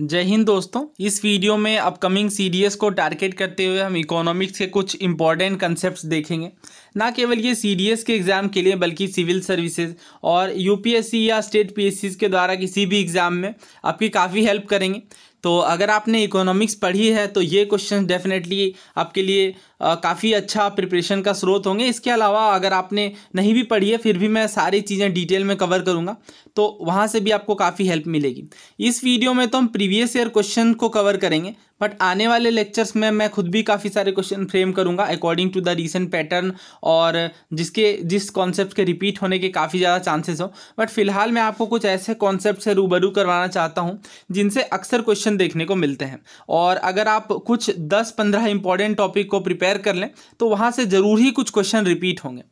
जय हिंद दोस्तों इस वीडियो में अपकमिंग सीरीज़ को टारगेट करते हुए हम इकोनॉमिक्स के कुछ इंपॉर्टेंट कंसेप्ट देखेंगे ना केवल ये सीडीएस के एग्ज़ाम के लिए बल्कि सिविल सर्विसेज और यूपीएससी या स्टेट पीएससी के द्वारा किसी भी एग्ज़ाम में आपकी काफ़ी हेल्प करेंगे तो अगर आपने इकोनॉमिक्स पढ़ी है तो ये क्वेश्चन डेफिनेटली आपके लिए काफ़ी अच्छा प्रिपरेशन का स्रोत होंगे इसके अलावा अगर आपने नहीं भी पढ़ी है फिर भी मैं सारी चीज़ें डिटेल में कवर करूँगा तो वहाँ से भी आपको काफ़ी हेल्प मिलेगी इस वीडियो में तो हम प्रीवियस ईयर क्वेश्चन को कवर करेंगे बट आने वाले लेक्चर्स में मैं खुद भी काफ़ी सारे क्वेश्चन फ्रेम करूँगा according to the recent pattern और जिसके जिस कॉन्सेप्ट के रिपीट होने के काफ़ी ज़्यादा चांसेस हो बट फिलहाल मैं आपको कुछ ऐसे कॉन्सेप्ट से रूबरू करवाना चाहता हूँ जिनसे अक्सर क्वेश्चन देखने को मिलते हैं और अगर आप कुछ दस पंद्रह इंपॉर्टेंट टॉपिक को प्रिपेयर प्रिपेयर कर लें तो वहाँ से ज़रूर ही कुछ क्वेश्चन रिपीट होंगे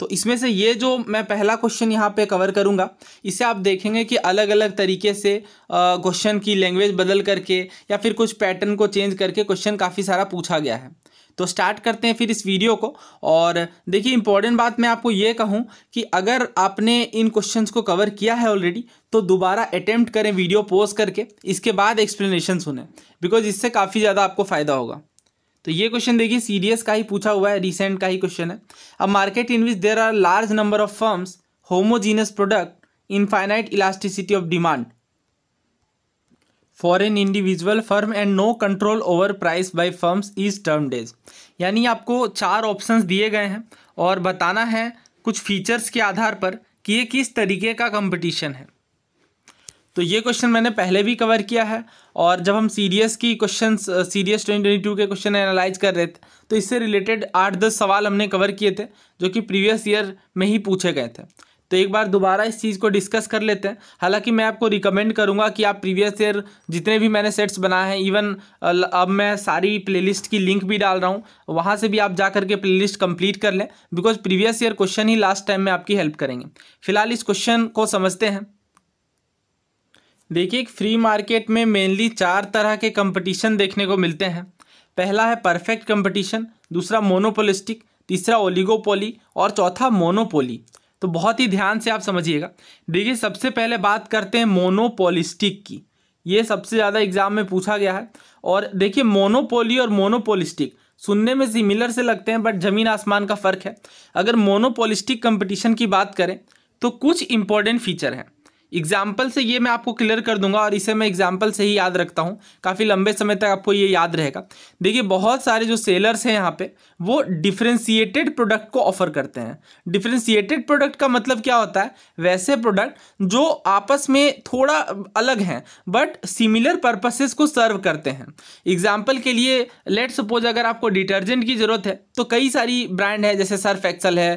तो इसमें से ये जो मैं पहला क्वेश्चन यहाँ पे कवर करूँगा इसे आप देखेंगे कि अलग अलग तरीके से क्वेश्चन की लैंग्वेज बदल करके या फिर कुछ पैटर्न को चेंज करके क्वेश्चन काफ़ी सारा पूछा गया है तो स्टार्ट करते हैं फिर इस वीडियो को और देखिए इंपॉर्टेंट बात मैं आपको ये कहूँ कि अगर आपने इन क्वेश्चन को कवर किया है ऑलरेडी तो दोबारा अटैम्प्ट करें वीडियो पोस्ट करके इसके बाद एक्सप्लेनेशन सुने बिकॉज इससे काफ़ी ज़्यादा आपको फ़ायदा होगा तो ये क्वेश्चन देखिए सीडीएस का ही पूछा हुआ है रिसेंट का ही क्वेश्चन है अब market in which there are large number of firms homogeneous product infinite elasticity of demand for an individual firm and no control over price by firms is termed as यानी आपको चार options दिए गए हैं और बताना है कुछ फीचर्स के आधार पर कि ये किस तरीके का कंपटीशन है तो ये क्वेश्चन मैंने पहले भी कवर किया है और जब हम सीडीएस की क्वेश्चन सीडीएस ट्वेंटी के क्वेश्चन एनालाइज कर रहे थे तो इससे रिलेटेड आठ दस सवाल हमने कवर किए थे जो कि प्रीवियस ईयर में ही पूछे गए थे तो एक बार दोबारा इस चीज़ को डिस्कस कर लेते हैं हालांकि मैं आपको रिकमेंड करूंगा कि आप प्रीवियस ईयर जितने भी मैंने सेट्स बनाए हैं इवन अब मैं सारी प्लेलिस्ट की लिंक भी डाल रहा हूं वहां से भी आप जा करके प्लेलिस्ट कंप्लीट कर लें बिकॉज प्रीवियस ईयर क्वेश्चन ही लास्ट टाइम में आपकी हेल्प करेंगे फिलहाल इस क्वेश्चन को समझते हैं देखिए फ्री मार्केट में मेनली चार तरह के कंपटीशन देखने को मिलते हैं पहला है परफेक्ट कंपटीशन दूसरा मोनोपोलिस्टिक तीसरा ओलिगोपोली और चौथा मोनोपोली तो बहुत ही ध्यान से आप समझिएगा देखिए सबसे पहले बात करते हैं मोनोपोलिस्टिक की ये सबसे ज़्यादा एग्जाम में पूछा गया है और देखिए मोनोपोली और मोनोपोलिस्टिक सुनने में सिमिलर से लगते हैं बट ज़मीन आसमान का फ़र्क है अगर मोनोपोलिस्टिक कंपटीशन की बात करें तो कुछ इंपॉर्टेंट फीचर हैं एग्जाम्पल से ये मैं आपको क्लियर कर दूंगा और इसे मैं एग्जाम्पल से ही याद रखता हूँ काफ़ी लंबे समय तक आपको ये याद रहेगा देखिए बहुत सारे जो सेलर्स हैं यहाँ पे वो डिफ्रेंशिएटेड प्रोडक्ट को ऑफर करते हैं डिफ्रेंशिएटेड प्रोडक्ट का मतलब क्या होता है वैसे प्रोडक्ट जो आपस में थोड़ा अलग हैं बट सिमिलर पर्पसेस को सर्व करते हैं एग्जाम्पल के लिए लेट सपोज अगर आपको डिटर्जेंट की ज़रूरत है तो कई सारी ब्रांड है जैसे सर्फ एक्सल है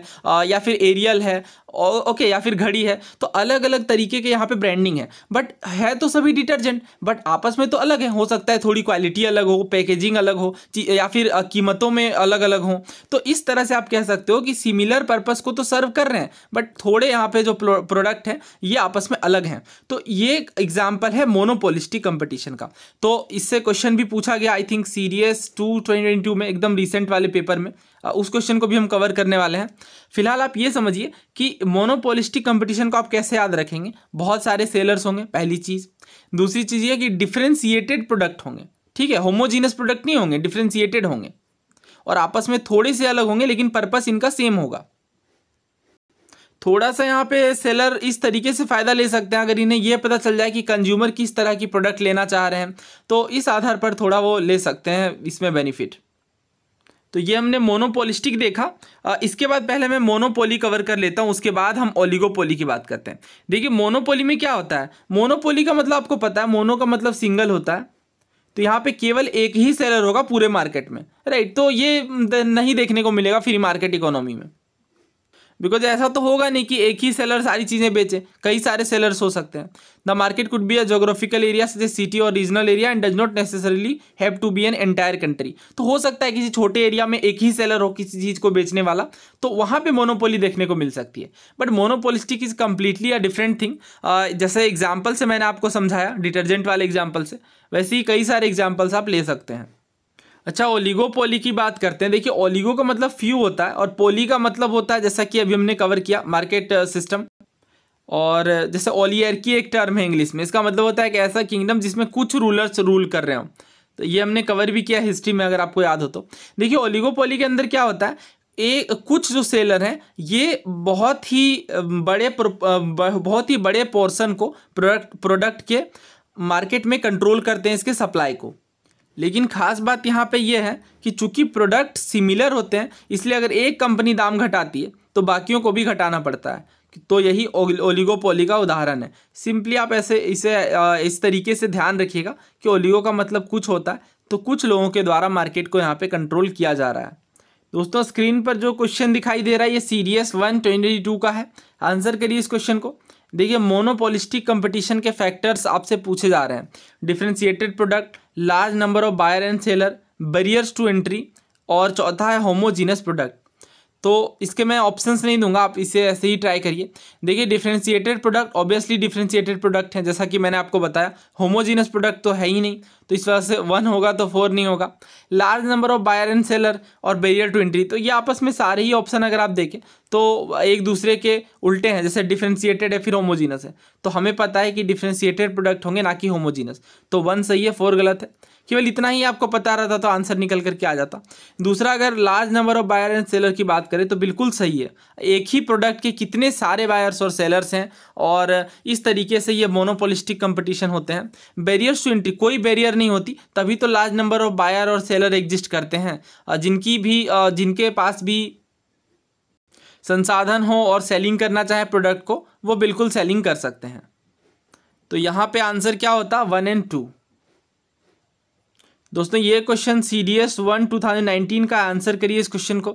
या फिर एरियल है ओके या फिर घड़ी है तो अलग अलग तरीके के यहाँ पे ब्रांडिंग है बट है तो सभी डिटर्जेंट बट आपस में तो अलग है हो सकता है थोड़ी क्वालिटी अलग हो पैकेजिंग अलग हो या फिर कीमतों में अलग अलग अलग हों तो इस तरह से आप कह सकते हो कि सिमिलर पर्पस को तो सर्व कर रहे हैं बट थोड़े यहाँ पे जो प्रोडक्ट हैं ये आपस में अलग हैं तो ये एग्जाम्पल है मोनोपोलिस्टिक कंपटीशन का तो इससे क्वेश्चन भी पूछा गया I think serious two twenty में एकदम रिसेंट वाले पेपर में उस क्वेश्चन को भी हम कवर करने वाले हैं फिलहाल आप ये समझिए कि मोनोपोलिस्टिक कंपटीशन को आप कैसे याद रखेंगे बहुत सारे सेलर्स होंगे पहली चीज़ दूसरी चीज़ ये कि डिफ्रेंसिएटेड प्रोडक्ट होंगे ठीक है होमोजीनस प्रोडक्ट नहीं होंगे डिफ्रेंसिएटेड होंगे और आपस में थोड़े से अलग होंगे लेकिन पर्पस इनका सेम होगा थोड़ा सा यहाँ पे सेलर इस तरीके से फ़ायदा ले सकते हैं अगर इन्हें यह पता चल जाए कि कंज्यूमर किस तरह की प्रोडक्ट लेना चाह रहे हैं तो इस आधार पर थोड़ा वो ले सकते हैं इसमें बेनिफिट तो ये हमने मोनोपोलिस्टिक देखा इसके बाद पहले मैं मोनोपोली कवर कर लेता हूँ उसके बाद हम ओलिगोपोली की बात करते हैं देखिए मोनोपोली में क्या होता है मोनोपोली का मतलब आपको पता है मोनो का मतलब सिंगल होता है तो यहाँ पे केवल एक ही सेलर होगा पूरे मार्केट में राइट तो ये नहीं देखने को मिलेगा फ्री मार्केट इकोनॉमी में बिकॉज ऐसा तो होगा नहीं कि एक ही सेलर सारी चीज़ें बेचे कई सारे सेलर्स हो सकते हैं the market could be a geographical area such city और regional area and does not necessarily have to be an entire country तो हो सकता है किसी छोटे एरिया में एक ही सेलर हो किसी चीज़ को बेचने वाला तो वहाँ पे मोनोपोली देखने को मिल सकती है but monopolistic is completely a different thing जैसे एग्जाम्पल से मैंने आपको समझाया डिटर्जेंट वाले एग्जाम्पल से वैसे ही कई सारे एग्जाम्पल्स आप ले सकते हैं अच्छा पोली की बात करते हैं देखिए ओलिगो का मतलब फ्यू होता है और पोली का मतलब होता है जैसा कि अभी हमने कवर किया मार्केट सिस्टम uh, और uh, जैसे ओलियर की एक टर्म है इंग्लिश में इसका मतलब होता है एक ऐसा किंगडम जिसमें कुछ रूलर्स रूल कर रहे हो तो ये हमने कवर भी किया हिस्ट्री में अगर आपको याद हो तो देखिए ओलिगोपोली के अंदर क्या होता है एक कुछ जो सेलर हैं ये बहुत ही um, बड़े uh, बहुत ही बड़े पोर्सन को प्रोडक्ट प्रोडक्ट के मार्केट में कंट्रोल करते हैं इसके सप्लाई को लेकिन खास बात यहाँ पे ये है कि चूंकि प्रोडक्ट सिमिलर होते हैं इसलिए अगर एक कंपनी दाम घटाती है तो बाकियों को भी घटाना पड़ता है तो यही ओलिगोपोली का उदाहरण है सिंपली आप ऐसे इसे इस तरीके से ध्यान रखिएगा कि ओलिगो का मतलब कुछ होता है तो कुछ लोगों के द्वारा मार्केट को यहाँ पे कंट्रोल किया जा रहा है दोस्तों स्क्रीन पर जो क्वेश्चन दिखाई दे रहा है ये सीरियस वन ट्वेंटी टू का है आंसर करिए इस क्वेश्चन को देखिए मोनोपोलिस्टिक कंपटीशन के फैक्टर्स आपसे पूछे जा रहे हैं differentiated product large number of buyer and seller barriers to entry और चौथा है होमोजीनस प्रोडक्ट तो इसके मैं ऑप्शंस नहीं दूंगा आप इसे ऐसे ही ट्राई करिए देखिए differentiated product obviously differentiated product है जैसा कि मैंने आपको बताया होमोजीनस प्रोडक्ट तो है ही नहीं तो इस वजह से वन होगा तो फोर नहीं होगा large number of buyer and seller और बेरियर टू एंट्री तो ये आपस में सारे ही ऑप्शन अगर आप देखें तो एक दूसरे के उल्टे हैं जैसे डिफ्रेंशिएटेड है फिर होमोजीनस है तो हमें पता है कि डिफ्रेंशिएटेड प्रोडक्ट होंगे ना कि होमोजीनस तो वन सही है फोर गलत है केवल इतना ही आपको पता रहता तो आंसर निकल करके आ जाता दूसरा अगर large number of buyer and seller की बात करें तो बिल्कुल सही है एक ही प्रोडक्ट के कितने सारे बायर्स और सेलर्स हैं और इस तरीके से ये मोनोपोलिस्टिक कंपटीशन होते हैं बैरियर्स टू एंट्री कोई बैरियर नहीं होती तभी तो लार्ज नंबर ऑफ बायर और सेलर एग्जिस्ट करते हैं जिनकी भी जिनके पास भी संसाधन हो और सेलिंग करना चाहे प्रोडक्ट को वो बिल्कुल सेलिंग कर सकते हैं तो यहाँ पे आंसर क्या होता वन एंड टू दोस्तों ये question C D S one two thousand nineteen का आंसर करिए इस क्वेश्चन को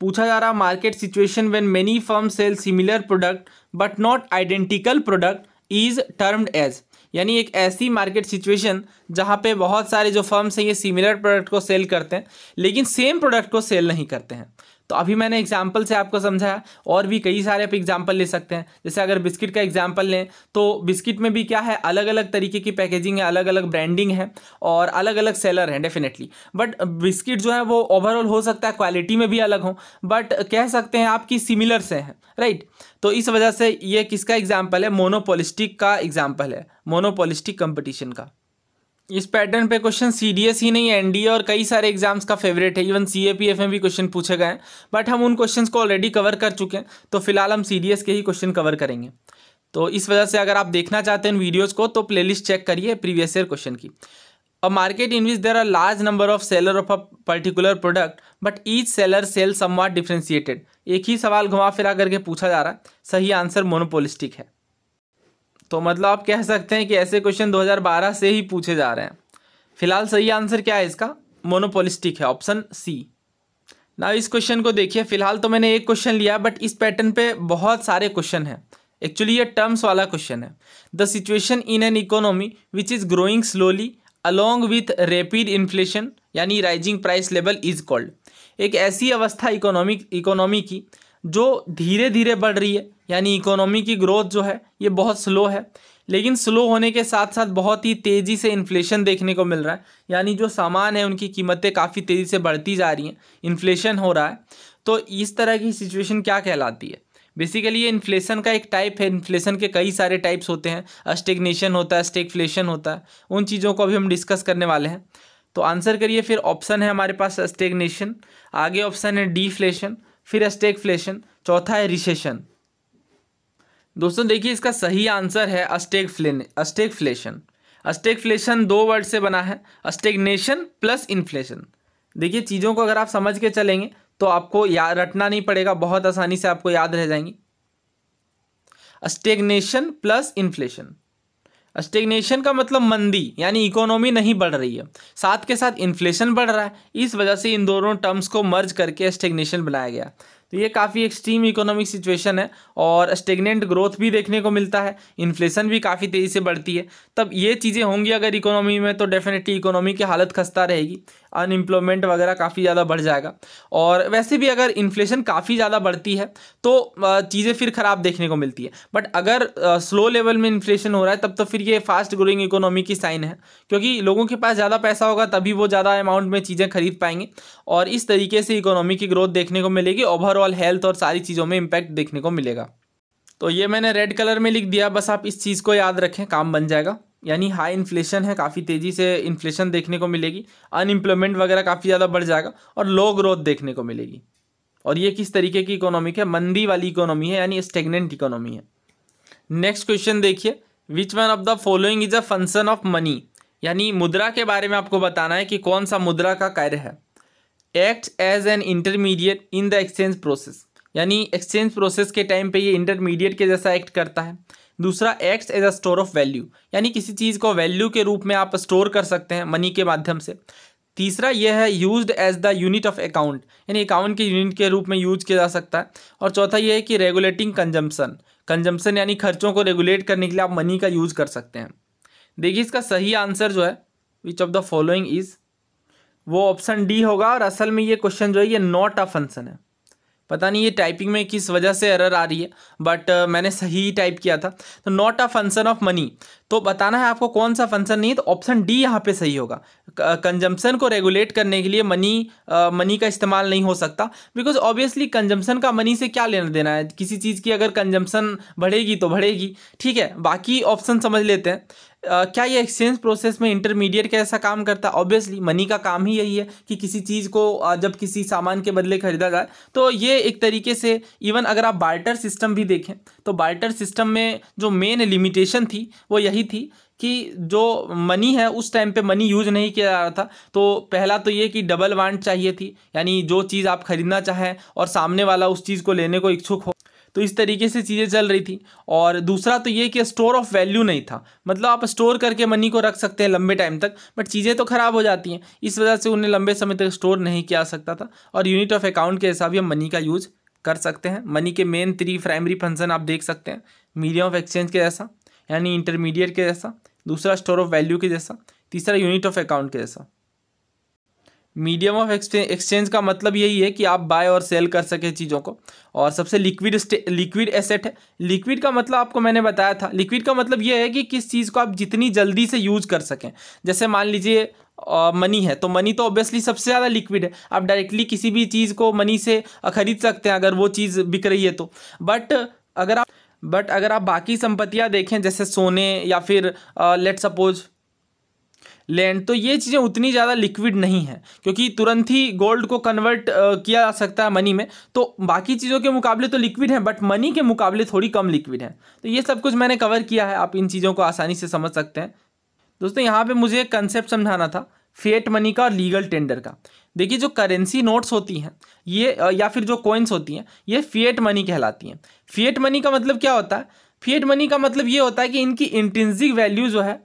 पूछा जा रहा market situation when many firm sell similar product but not identical product is termed as यानी एक ऐसी मार्केट सिचुएशन जहाँ पे बहुत सारे जो फर्म्स हैं ये सिमिलर प्रोडक्ट को सेल करते हैं लेकिन सेम प्रोडक्ट को सेल नहीं करते हैं तो अभी मैंने एग्जाम्पल से आपको समझाया और भी कई सारे आप एग्जाम्पल ले सकते हैं जैसे अगर बिस्किट का एग्जाम्पल लें तो बिस्किट में भी क्या है अलग अलग तरीके की पैकेजिंग है अलग अलग ब्रांडिंग है और अलग अलग सेलर हैं डेफिनेटली बट बिस्किट जो है वो ओवरऑल हो सकता है क्वालिटी में भी अलग हो बट कह सकते हैं आपकी सिमिलर से हैं राइट तो इस वजह से ये किसका एग्जाम्पल है मोनोपोलिस्टिक का एग्जाम्पल है मोनोपोलिस्टिक कंपटीशन का इस पैटर्न पे क्वेश्चन सी ही नहीं एनडीए और कई सारे एग्जाम्स का फेवरेट है इवन सीएपीएफ में भी क्वेश्चन पूछे गए हैं बट हम उन क्वेश्चंस को ऑलरेडी कवर कर चुके हैं तो फिलहाल हम सी के ही क्वेश्चन कवर करेंगे तो इस वजह से अगर आप देखना चाहते हैं उन वीडियोज़ को तो प्लेलिस्ट चेक करिए प्रीवियस ईयर क्वेश्चन की a market in which there are large number of seller of a particular product but each seller sell somewhat differentiated एक ही सवाल घुमा फिरा करके पूछा जा रहा है सही आंसर मोनोपोलिस्टिक है तो मतलब आप कह सकते हैं कि ऐसे क्वेश्चन 2012 से ही पूछे जा रहे हैं फिलहाल सही आंसर क्या है इसका मोनोपोलिस्टिक है ऑप्शन सी ना इस क्वेश्चन को देखिए फिलहाल तो मैंने एक क्वेश्चन लिया बट इस पैटर्न पे बहुत सारे क्वेश्चन हैं एक्चुअली ये टर्म्स वाला क्वेश्चन है the situation in an economy which is growing slowly along with rapid inflation यानी rising price level is called एक ऐसी अवस्था इकोनॉमिक इकोनॉमी की जो धीरे धीरे बढ़ रही है यानी इकोनॉमी की ग्रोथ जो है ये बहुत स्लो है लेकिन स्लो होने के साथ साथ बहुत ही तेज़ी से इन्फ्लेशन देखने को मिल रहा है यानी जो सामान है उनकी कीमतें काफ़ी तेज़ी से बढ़ती जा रही हैं इन्फ्लेशन हो रहा है तो इस तरह की सिचुएशन क्या कहलाती है बेसिकली ये इन्फ्लेशन का एक टाइप है इन्फ्लेशन के कई सारे टाइप्स होते हैं अस्टेगनेशन होता है स्टेगफ्लेशन होता है उन चीज़ों को अभी हम डिस्कस करने वाले हैं तो आंसर करिए फिर ऑप्शन है हमारे पास स्टेगनेशन आगे ऑप्शन है डीफ्लेशन फिर फ्लेशन चौथा है रिसेशन दोस्तों देखिए इसका सही आंसर है अस्टेगफ्लेन अस्टेगफ्लेशन अस्टेगफ्लेशन दो वर्ड से बना है अस्टेगनेशन प्लस इन्फ्लेशन देखिए चीज़ों को अगर आप समझ के चलेंगे तो आपको याद रटना नहीं पड़ेगा बहुत आसानी से आपको याद रह जाएंगी अस्टेगनेशन प्लस इन्फ्लेशन स्टेग्नेशन का मतलब मंदी यानी इकोनॉमी नहीं बढ़ रही है साथ के साथ इन्फ्लेशन बढ़ रहा है इस वजह से इन दोनों टर्म्स को मर्ज करके स्टेग्नेशन बनाया गया तो ये काफ़ी एक्सट्रीम इकोनॉमिक सिचुएशन है और स्टेग्नेंट ग्रोथ भी देखने को मिलता है इन्फ्लेशन भी काफ़ी तेज़ी से बढ़ती है तब ये चीज़ें होंगी अगर इकोनॉमी में तो डेफिनेटली इकोनॉमी की हालत खस्ता रहेगी अनएम्प्लॉयमेंट वगैरह काफ़ी ज़्यादा बढ़ जाएगा और वैसे भी अगर इन्फ्लेशन काफ़ी ज़्यादा बढ़ती है तो चीज़ें फिर ख़राब देखने को मिलती है बट अगर स्लो लेवल में इन्फ्लेशन हो रहा है तब तो फिर ये फास्ट ग्रोइंग इकोनॉमी की साइन है क्योंकि लोगों के पास ज़्यादा पैसा होगा तभी वो ज़्यादा अमाउंट में चीज़ें खरीद पाएंगे और इस तरीके से इकोनॉमी की ग्रोथ देखने को मिलेगी ओवरऑल हेल्थ और सारी चीज़ों में इम्पैक्ट देखने को मिलेगा तो ये मैंने रेड कलर में लिख दिया बस आप इस चीज़ को याद रखें काम बन जाएगा यानी हाई इन्फ्लेशन है काफ़ी तेज़ी से इन्फ्लेशन देखने को मिलेगी अनएम्प्लॉयमेंट वगैरह काफ़ी ज़्यादा बढ़ जाएगा और लो ग्रोथ देखने को मिलेगी और ये किस तरीके की इकोनॉमिक है मंदी वाली इकोनॉमी है यानी स्टेगनेंट इकोनॉमी है नेक्स्ट क्वेश्चन देखिए which one of the following is a function of money यानी मुद्रा के बारे में आपको बताना है कि कौन सा मुद्रा का कार्य है act as an intermediate in the exchange process यानी एक्सचेंज प्रोसेस के टाइम पे ये इंटरमीडिएट के जैसा एक्ट करता है दूसरा act as a store of value यानी किसी चीज़ को वैल्यू के रूप में आप स्टोर कर सकते हैं मनी के माध्यम से तीसरा यह है used as the unit of account यानी अकाउंट के यूनिट के रूप में यूज किया जा सकता है और चौथा यह है कि रेगुलेटिंग कंजम्पसन कंजम्पसन यानी खर्चों को रेगुलेट करने के लिए आप मनी का यूज कर सकते हैं देखिए इसका सही आंसर जो है which of the following is वो ऑप्शन डी होगा और असल में ये क्वेश्चन जो है ये नॉट अ फंक्शन है पता नहीं ये टाइपिंग में किस वजह से एरर आ रही है बट uh, मैंने सही टाइप किया था तो not a function of money तो बताना है आपको कौन सा फंक्शन नहीं है तो ऑप्शन डी यहाँ पे सही होगा कंजम्पशन uh, को रेगुलेट करने के लिए मनी मनी uh, का इस्तेमाल नहीं हो सकता बिकॉज ऑब्वियसली कंजम्पशन का मनी से क्या लेना देना है किसी चीज़ की अगर कंजम्पशन बढ़ेगी तो बढ़ेगी ठीक है बाकी ऑप्शन समझ लेते हैं क्या ये एक्सचेंज प्रोसेस में इंटरमीडिएट कैसा काम करता है ऑब्वियसली मनी का काम ही यही है कि किसी चीज़ को जब किसी सामान के बदले खरीदा जाए तो ये एक तरीके से इवन अगर आप बार्टर सिस्टम भी देखें तो बार्टर सिस्टम में जो मेन लिमिटेशन थी वो यही थी कि जो मनी है उस टाइम पे मनी यूज नहीं किया जा रहा था तो पहला तो ये कि डबल वांट चाहिए थी यानी जो चीज़ आप खरीदना चाहें और सामने वाला उस चीज़ को लेने को इच्छुक हो तो इस तरीके से चीज़ें चल रही थी और दूसरा तो ये कि स्टोर ऑफ वैल्यू नहीं था मतलब आप स्टोर करके मनी को रख सकते हैं लंबे टाइम तक बट चीज़ें तो ख़राब हो जाती हैं इस वजह से उन्हें लंबे समय तक स्टोर नहीं किया सकता था और यूनिट ऑफ अकाउंट के हिसाब हम मनी का यूज़ कर सकते हैं मनी के मेन थ्री प्राइमरी फंक्शन आप देख सकते हैं मीडियम ऑफ एक्सचेंज के जैसा यानी इंटरमीडिएट के जैसा दूसरा स्टोर ऑफ वैल्यू के जैसा तीसरा यूनिट ऑफ अकाउंट के जैसा मीडियम ऑफ एक्सचेंज का मतलब यही है कि आप बाय और सेल कर सके चीज़ों को और सबसे लिक्विड लिक्विड एसेट है लिक्विड का मतलब आपको मैंने बताया था लिक्विड का मतलब यह है कि किस चीज़ को आप जितनी जल्दी से यूज कर सकें जैसे मान लीजिए मनी है तो मनी तो ऑब्वियसली सबसे ज़्यादा लिक्विड है आप डायरेक्टली किसी भी चीज़ को मनी से खरीद सकते हैं अगर वो चीज़ बिक रही है तो बट अगर आप बट अगर आप बाकी संपत्तियाँ देखें जैसे सोने या फिर लेट सपोज़ लैंड तो ये चीज़ें उतनी ज़्यादा लिक्विड नहीं है क्योंकि तुरंत ही गोल्ड को कन्वर्ट किया जा सकता है मनी में तो बाकी चीज़ों के मुकाबले तो लिक्विड है बट मनी के मुकाबले थोड़ी कम लिक्विड है तो ये सब कुछ मैंने कवर किया है आप इन चीज़ों को आसानी से समझ सकते हैं दोस्तों यहाँ पर मुझे एक कंसेप्ट समझाना था फेट मनी का और लीगल टेंडर का देखिए जो करेंसी नोट्स होती हैं ये या फिर जो कोइंस होती हैं ये फिएट मनी कहलाती हैं फिएट मनी का मतलब क्या होता है फिएट मनी का मतलब ये होता है कि इनकी इंटेंसिक वैल्यू जो है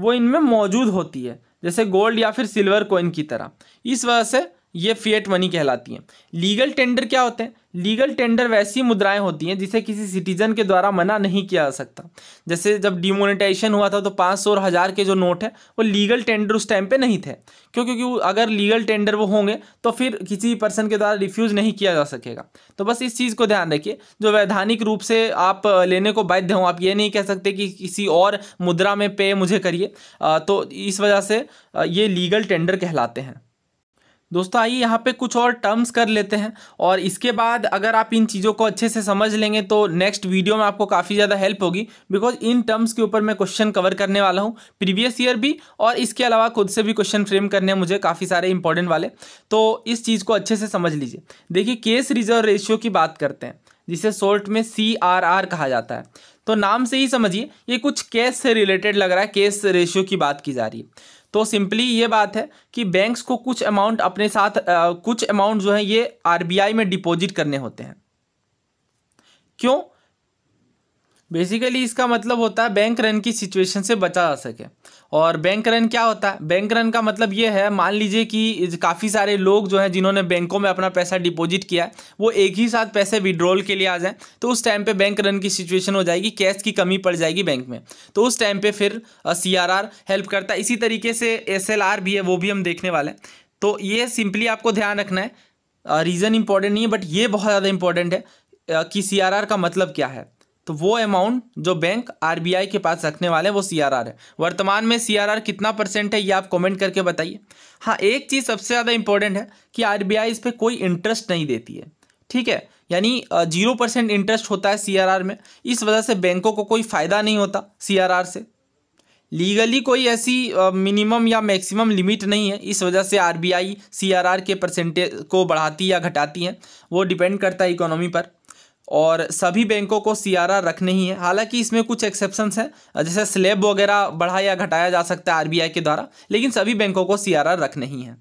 वो इनमें मौजूद होती है जैसे गोल्ड या फिर सिल्वर कोइन की तरह इस वजह से ये फिएट मनी कहलाती हैं लीगल टेंडर क्या होते हैं लीगल टेंडर वैसी मुद्राएं होती हैं जिसे किसी सिटीजन के द्वारा मना नहीं किया जा सकता जैसे जब डिमोनेटाइजेशन हुआ था तो पाँच सौ और हज़ार के जो नोट है वो लीगल टेंडर उस टाइम पे नहीं थे क्यों क्योंकि अगर लीगल टेंडर वो होंगे तो फिर किसी पर्सन के द्वारा रिफ्यूज़ नहीं किया जा सकेगा तो बस इस चीज़ को ध्यान रखिए जो वैधानिक रूप से आप लेने को बाध्य हों आप ये नहीं कह सकते कि किसी और मुद्रा में पे मुझे करिए तो इस वजह से ये लीगल टेंडर कहलाते हैं दोस्तों आइए यहाँ पे कुछ और टर्म्स कर लेते हैं और इसके बाद अगर आप इन चीज़ों को अच्छे से समझ लेंगे तो नेक्स्ट वीडियो में आपको काफ़ी ज़्यादा हेल्प होगी बिकॉज इन टर्म्स के ऊपर मैं क्वेश्चन कवर करने वाला हूँ प्रीवियस ईयर भी और इसके अलावा खुद से भी क्वेश्चन फ्रेम करने हैं मुझे काफ़ी सारे इंपॉर्टेंट वाले तो इस चीज़ को अच्छे से समझ लीजिए देखिए केस रिजर्व रेशियो की बात करते हैं जिसे सोल्ट में सी आर आर कहा जाता है तो नाम से ही समझिए ये कुछ केस से रिलेटेड लग रहा है केस रेशियो की बात की जा रही है तो सिंपली ये बात है कि बैंक्स को कुछ अमाउंट अपने साथ आ, कुछ अमाउंट जो है ये आरबीआई में डिपॉजिट करने होते हैं क्यों बेसिकली इसका मतलब होता है बैंक रन की सिचुएशन से बचा जा सके और बैंक रन क्या होता है बैंक रन का मतलब ये है मान लीजिए कि काफ़ी सारे लोग जो हैं जिन्होंने बैंकों में अपना पैसा डिपॉजिट किया है वो एक ही साथ पैसे विड्रॉल के लिए आ जाएं तो उस टाइम पे बैंक रन की सिचुएशन हो जाएगी कैश की कमी पड़ जाएगी बैंक में तो उस टाइम पर फिर सी हेल्प करता है इसी तरीके से एस भी है वो भी हम देखने वाले हैं तो ये सिंपली आपको ध्यान रखना है रीज़न इंपॉर्टेंट नहीं है बट ये बहुत ज़्यादा इंपॉर्टेंट है कि सी का मतलब क्या है तो वो अमाउंट जो बैंक आरबीआई के पास रखने वाले हैं वो सीआरआर है वर्तमान में सीआरआर कितना परसेंट है ये आप कमेंट करके बताइए हाँ एक चीज़ सबसे ज़्यादा इंपॉर्टेंट है कि आरबीआई इस पर कोई इंटरेस्ट नहीं देती है ठीक है यानी जीरो परसेंट इंटरेस्ट होता है सीआरआर में इस वजह से बैंकों को कोई फ़ायदा नहीं होता सीआरआर से लीगली कोई ऐसी मिनिमम या मैक्सिमम लिमिट नहीं है इस वजह से आरबीआई सीआरआर के परसेंटेज को बढ़ाती या घटाती है वो डिपेंड करता है इकोनॉमी पर और सभी बैंकों को सीआरआर रखने ही है हालांकि इसमें कुछ एक्सेप्शंस हैं जैसे स्लेब वगैरह बढ़ाया या घटाया जा सकता है आरबीआई के द्वारा लेकिन सभी बैंकों को सीआरआर रखने ही है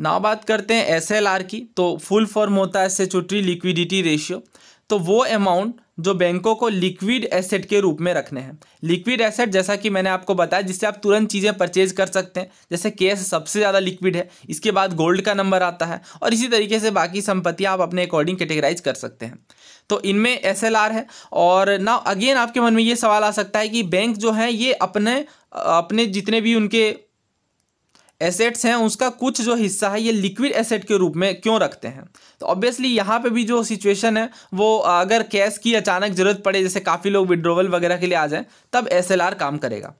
ना बात करते हैं एसएलआर की तो फुल फॉर्म होता है सेचुटरी लिक्विडिटी रेशियो तो वो अमाउंट जो बैंकों को लिक्विड एसेट के रूप में रखने हैं लिक्विड एसेट जैसा कि मैंने आपको बताया जिससे आप तुरंत चीज़ें परचेज कर सकते हैं जैसे कैश सबसे ज़्यादा लिक्विड है इसके बाद गोल्ड का नंबर आता है और इसी तरीके से बाकी संपत्तियाँ आप अपने अकॉर्डिंग कैटेगराइज कर सकते हैं तो इनमें एस है और ना अगेन आपके मन में ये सवाल आ सकता है कि बैंक जो है ये अपने अपने जितने भी उनके एसेट्स हैं उसका कुछ जो हिस्सा है ये लिक्विड एसेट के रूप में क्यों रखते हैं तो ऑब्वियसली यहाँ पे भी जो सिचुएशन है वो अगर कैश की अचानक ज़रूरत पड़े जैसे काफ़ी लोग विड्रोवल वगैरह के लिए आ जाएँ तब एस काम करेगा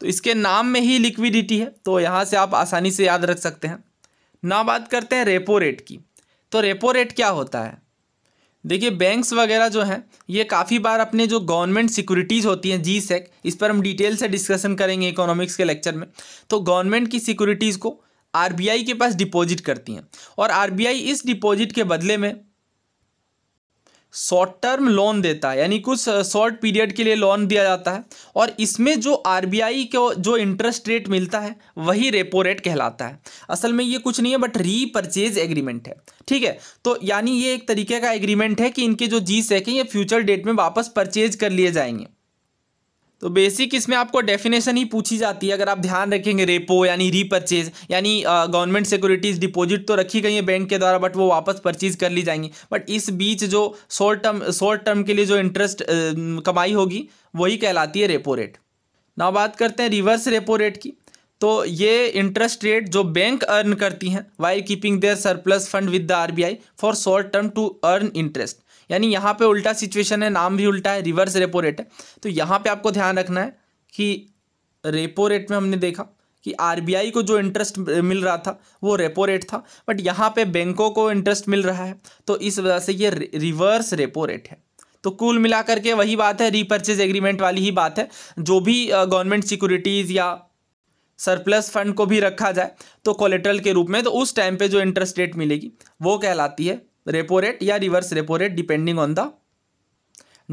तो इसके नाम में ही लिक्विडिटी है तो यहाँ से आप आसानी से याद रख सकते हैं ना बात करते हैं रेपो रेट की तो रेपो रेट क्या होता है देखिए बैंक्स वगैरह जो हैं ये काफ़ी बार अपने जो गवर्नमेंट सिक्योरिटीज़ होती हैं जी सेक इस पर हम डिटेल से डिस्कशन करेंगे इकोनॉमिक्स के लेक्चर में तो गवर्नमेंट की सिक्योरिटीज़ को आरबीआई के पास डिपॉजिट करती हैं और आरबीआई इस डिपॉजिट के बदले में शॉर्ट टर्म लोन देता है यानी कुछ शॉर्ट पीरियड के लिए लोन दिया जाता है और इसमें जो आरबीआई को जो इंटरेस्ट रेट मिलता है वही रेपो रेट कहलाता है असल में ये कुछ नहीं है बट रीपरचेज एग्रीमेंट है ठीक है तो यानी ये एक तरीके का एग्रीमेंट है कि इनके जो जी सेक e हैं ये फ्यूचर डेट में वापस परचेज कर लिए जाएंगे तो बेसिक इसमें आपको डेफिनेशन ही पूछी जाती है अगर आप ध्यान रखेंगे रेपो यानी रीपरचेज यानी गवर्नमेंट सिक्योरिटीज़ डिपॉजिट तो रखी गई है बैंक के द्वारा बट वो वापस परचेज कर ली जाएंगी बट इस बीच जो शॉर्ट टर्म शॉर्ट टर्म के लिए जो इंटरेस्ट कमाई होगी वही कहलाती है रेपो रेट ना बात करते हैं रिवर्स रेपो रेट की तो ये इंटरेस्ट रेट जो बैंक अर्न करती हैं by keeping their surplus fund with the RBI for short term to earn interest यानी यहाँ पे उल्टा सिचुएशन है नाम भी उल्टा है रिवर्स रेपो रेट है तो यहाँ पे आपको ध्यान रखना है कि रेपो रेट में हमने देखा कि आरबीआई को जो इंटरेस्ट मिल रहा था वो रेपो रेट था बट यहाँ पे बैंकों को इंटरेस्ट मिल रहा है तो इस वजह से ये रिवर्स रेपो रेट है तो कुल मिलाकर के वही बात है रीपर्चेज एग्रीमेंट वाली ही बात है जो भी गवर्नमेंट सिक्योरिटीज़ या सरप्लस फंड को भी रखा जाए तो कोलेट्रल के रूप में तो उस टाइम पे जो इंटरेस्ट रेट मिलेगी वो कहलाती है रेपो रेट या reverse repo rate depending on the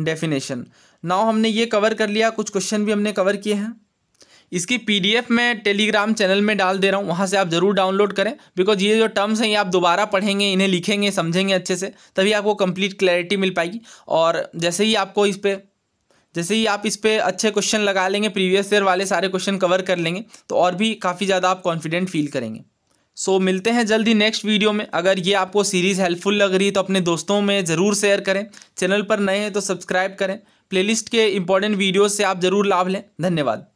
definition now हमने ये कवर कर लिया कुछ क्वेश्चन भी हमने कवर किए हैं इसकी पीडीएफ मैं टेलीग्राम चैनल में डाल दे रहा हूँ वहाँ से आप ज़रूर डाउनलोड करें बिकॉज ये जो टर्म्स हैं ये आप दोबारा पढ़ेंगे इन्हें लिखेंगे समझेंगे अच्छे से तभी आपको कंप्लीट क्लैरिटी मिल पाएगी और जैसे ही आपको इस पर जैसे ही आप इस पर अच्छे क्वेश्चन लगा लेंगे प्रीवियस ईयर वाले सारे क्वेश्चन कवर कर लेंगे तो और भी काफ़ी ज़्यादा आप कॉन्फिडेंट फील करेंगे सो so, मिलते हैं जल्द ही नेक्स्ट वीडियो में अगर ये आपको सीरीज़ हेल्पफुल लग रही है तो अपने दोस्तों में ज़रूर शेयर करें चैनल पर नए हैं तो सब्सक्राइब करें प्लेलिस्ट के इंपॉर्टेंट वीडियोज़ से आप ज़रूर लाभ लें धन्यवाद